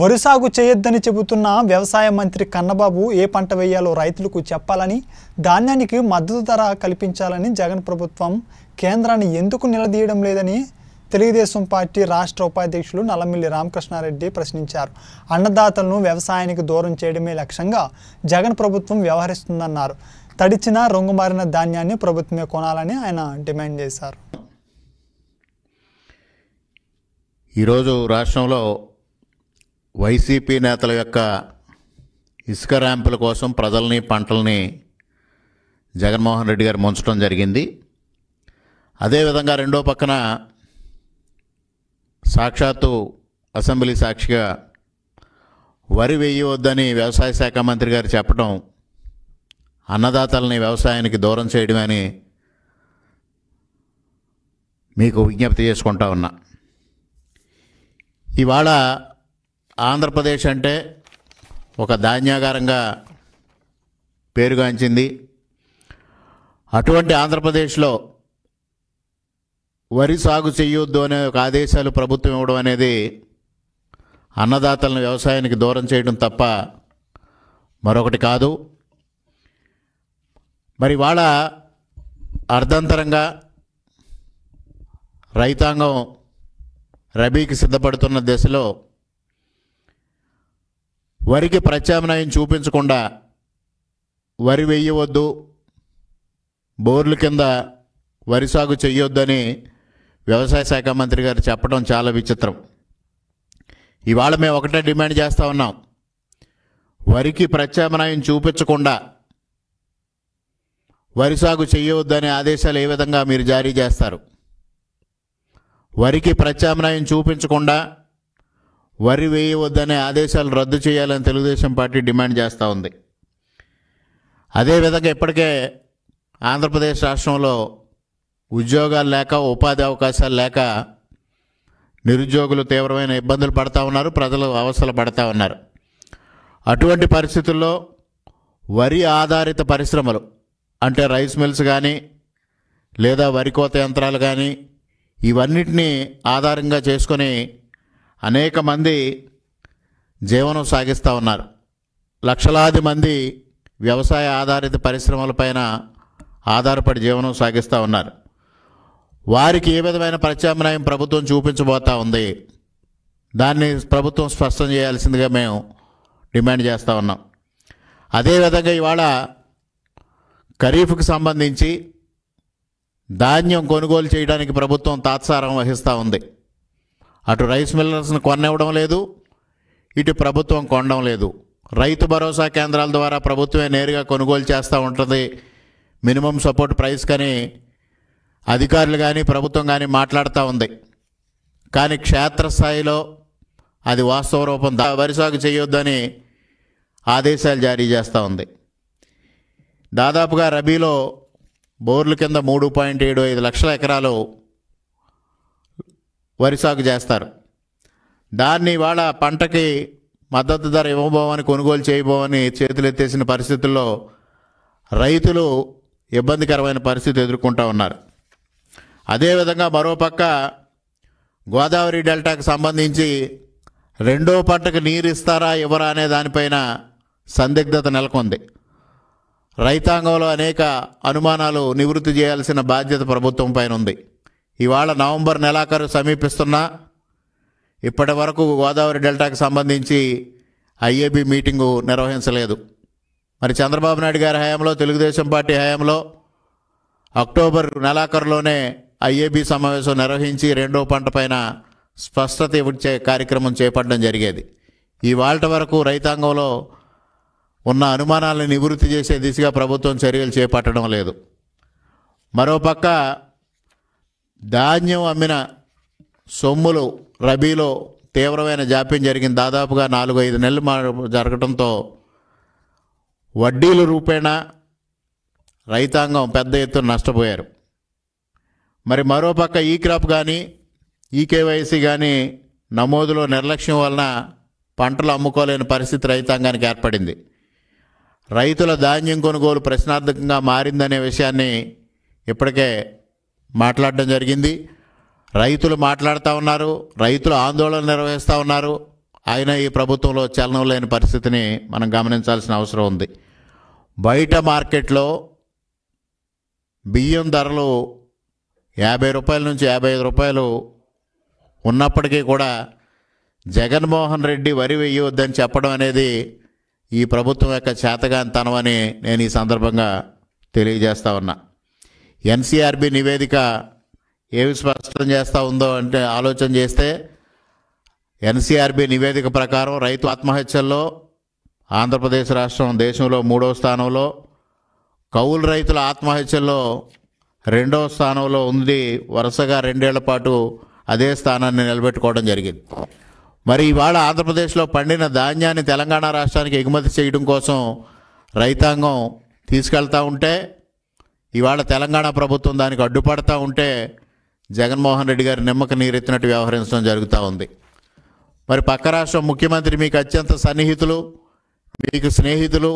వరి సాగు చేయొద్దని చెబుతున్న వ్యవసాయ మంత్రి కన్నబాబు ఏ పంట వేయాలో రైతులకు చెప్పాలని ధాన్యానికి మద్దతు ధర కల్పించాలని జగన్ ప్రభుత్వం కేంద్రాన్ని ఎందుకు నిలదీయడం లేదని తెలుగుదేశం పార్టీ రాష్ట్ర ఉపాధ్యక్షులు నల్లమిల్లి రామకృష్ణారెడ్డి ప్రశ్నించారు అన్నదాతలను వ్యవసాయానికి దూరం చేయడమే లక్ష్యంగా జగన్ ప్రభుత్వం వ్యవహరిస్తుందన్నారు తడిచిన రొంగుమారిన ధాన్యాన్ని ప్రభుత్వమే కొనాలని ఆయన డిమాండ్ చేశారు ఈరోజు రాష్ట్రంలో వైసీపీ నేతల యొక్క ఇసుక ర్యాంపుల కోసం ప్రజల్ని పంటల్ని జగన్మోహన్ రెడ్డి గారు ముంచడం జరిగింది అదేవిధంగా రెండో పక్కన సాక్షాత్తు అసెంబ్లీ సాక్షిగా వరి వేయవద్దని వ్యవసాయ శాఖ మంత్రి గారు చెప్పడం అన్నదాతల్ని వ్యవసాయానికి దూరం చేయడమని మీకు విజ్ఞప్తి చేసుకుంటా ఉన్నా ఇవాళ ఆంధ్రప్రదేశ్ అంటే ఒక ధాన్యాగారంగా పేరుగాంచింది అటువంటి ఆంధ్రప్రదేశ్లో వరి సాగు చేయొద్దు అనే ఒక ఆదేశాలు ప్రభుత్వం ఇవ్వడం అనేది అన్నదాతలను వ్యవసాయానికి దూరం చేయడం తప్ప మరొకటి కాదు మరి వాళ్ళ అర్ధంతరంగా రైతాంగం రబీకి సిద్ధపడుతున్న దశలో వరికి ప్రత్యామ్నాయం చూపించకుండా వరి వేయవద్దు బోర్ల కింద వరి సాగు చేయొద్దని వ్యవసాయ శాఖ మంత్రి గారు చెప్పడం చాలా విచిత్రం ఇవాళ మేము ఒకటే డిమాండ్ చేస్తూ ఉన్నాం వరికి ప్రత్యామ్నాయం చూపించకుండా వరి సాగు చేయవద్దనే ఆదేశాలు ఏ విధంగా మీరు జారీ చేస్తారు వరికి ప్రత్యామ్నాయం చూపించకుండా వరి వేయవద్దనే ఆదేశాలు రద్దు చేయాలని తెలుగుదేశం పార్టీ డిమాండ్ చేస్తూ ఉంది అదేవిధంగా ఇప్పటికే ఆంధ్రప్రదేశ్ రాష్ట్రంలో ఉద్యోగాలు లేక ఉపాధి అవకాశాలు లేక నిరుద్యోగులు తీవ్రమైన ఇబ్బందులు పడతా ఉన్నారు ప్రజలు అవస్థలు పడతా ఉన్నారు అటువంటి పరిస్థితుల్లో వరి ఆధారిత పరిశ్రమలు అంటే రైస్ మిల్స్ కానీ లేదా వరి కోత యంత్రాలు కానీ ఇవన్నిటినీ ఆధారంగా చేసుకొని అనేక మంది జీవనం సాగిస్తూ ఉన్నారు లక్షలాది మంది వ్యవసాయ ఆధారిత పరిశ్రమలపైన ఆధారపడి జీవనం సాగిస్తూ ఉన్నారు వారికి ఏ విధమైన ప్రత్యామ్నాయం ప్రభుత్వం చూపించబోతా ఉంది దాన్ని ప్రభుత్వం స్పష్టం చేయాల్సిందిగా మేము డిమాండ్ చేస్తూ ఉన్నాం అదేవిధంగా ఇవాళ ఖరీఫ్కి సంబంధించి ధాన్యం కొనుగోలు చేయడానికి ప్రభుత్వం తాత్సారం వహిస్తూ ఉంది అటు రైస్ మిల్లర్స్ను కొనివ్వడం లేదు ఇటు ప్రభుత్వం కొనడం లేదు రైతు భరోసా కేంద్రాల ద్వారా ప్రభుత్వమే నేరుగా కొనుగోలు చేస్తూ ఉంటుంది మినిమం సపోర్ట్ ప్రైస్ కానీ అధికారులు కానీ ప్రభుత్వం కానీ మాట్లాడుతూ ఉంది కానీ క్షేత్రస్థాయిలో అది వాస్తవ రూపం వరి సాగు చేయొద్దని ఆదేశాలు జారీ చేస్తూ ఉంది దాదాపుగా రబీలో బోర్ల కింద మూడు పాయింట్ ఏడు ఐదు లక్షల ఎకరాలు వరి సాగు చేస్తారు దాన్ని ఇవాళ పంటకి మద్దతు ధర ఇవ్వబోమని కొనుగోలు చేయబోమని చేతులు ఎత్తేసిన పరిస్థితుల్లో రైతులు ఇబ్బందికరమైన పరిస్థితి ఎదుర్కొంటూ ఉన్నారు అదేవిధంగా మరోపక్క గోదావరి డెల్టాకు సంబంధించి రెండో పంటకు నీరు ఇస్తారా ఇవ్వరా అనే దానిపైన సందిగ్ధత నెలకొంది రైతాంగంలో అనేక అనుమానాలు నివృత్తి చేయాల్సిన బాధ్యత ప్రభుత్వం పైన ఉంది ఇవాళ నవంబర్ నెలాఖరు సమీపిస్తున్నా ఇప్పటి వరకు గోదావరి డెల్టాకు సంబంధించి ఐఏబి మీటింగు నిర్వహించలేదు మరి చంద్రబాబు నాయుడు గారి హయాంలో తెలుగుదేశం పార్టీ హయాంలో అక్టోబర్ నెలాఖరులోనే ఐఏబి సమావేశం నిర్వహించి రెండో పంట పైన స్పష్టత ఇచ్చే కార్యక్రమం చేపట్టడం జరిగేది ఇవాళ వరకు రైతాంగంలో ఉన్న అనుమానాలను నివృత్తి చేసే దిశగా ప్రభుత్వం చర్యలు చేపట్టడం లేదు మరోపక్క ధాన్యం అమ్మిన సొమ్ములు రబీలో తీవ్రమైన జాప్యం జరిగింది దాదాపుగా నాలుగు ఐదు నెలలు మా జరగడంతో వడ్డీల రూపేణా రైతాంగం పెద్ద ఎత్తున నష్టపోయారు మరి మరోపక్క ఈ క్రాప్ కానీ ఈకేవైసీ కానీ నమోదులో నిర్లక్ష్యం వలన పంటలు అమ్ముకోలేని పరిస్థితి రైతాంగానికి ఏర్పడింది రైతుల ధాన్యం కొనుగోలు ప్రశ్నార్థకంగా మారిందనే విషయాన్ని ఇప్పటికే మాట్లాడడం జరిగింది రైతులు మాట్లాడుతూ ఉన్నారు రైతులు ఆందోళన నిర్వహిస్తూ ఉన్నారు ఆయన ఈ ప్రభుత్వంలో చలనం లేని పరిస్థితిని మనం గమనించాల్సిన అవసరం ఉంది బయట మార్కెట్లో బియ్యం ధరలు యాభై రూపాయల నుంచి యాభై ఐదు రూపాయలు ఉన్నప్పటికీ కూడా జగన్మోహన్ రెడ్డి వరి వేయవద్దని చెప్పడం అనేది ఈ ప్రభుత్వం యొక్క చేతగాని తనమని నేను ఈ సందర్భంగా తెలియజేస్తా ఉన్నా ఎన్సీఆర్బి నివేదిక ఏమి స్పష్టం చేస్తూ ఉందో అంటే ఆలోచన చేస్తే ఎన్సీఆర్బి నివేదిక ప్రకారం రైతు ఆత్మహత్యల్లో ఆంధ్రప్రదేశ్ రాష్ట్రం దేశంలో మూడవ స్థానంలో కౌలు రైతుల ఆత్మహత్యల్లో రెండవ స్థానంలో ఉంది వరుసగా రెండేళ్ల పాటు అదే స్థానాన్ని నిలబెట్టుకోవడం జరిగింది మరి ఇవాళ ఆంధ్రప్రదేశ్లో పండిన ధాన్యాన్ని తెలంగాణ రాష్ట్రానికి ఎగుమతి చేయడం కోసం రైతాంగం తీసుకెళ్తూ ఉంటే ఇవాళ తెలంగాణ ప్రభుత్వం దానికి అడ్డుపడతా ఉంటే జగన్మోహన్ రెడ్డి గారు నిమ్మక నీరెత్తినట్టు వ్యవహరించడం జరుగుతూ ఉంది మరి పక్క రాష్ట్రం ముఖ్యమంత్రి మీకు అత్యంత సన్నిహితులు మీకు స్నేహితులు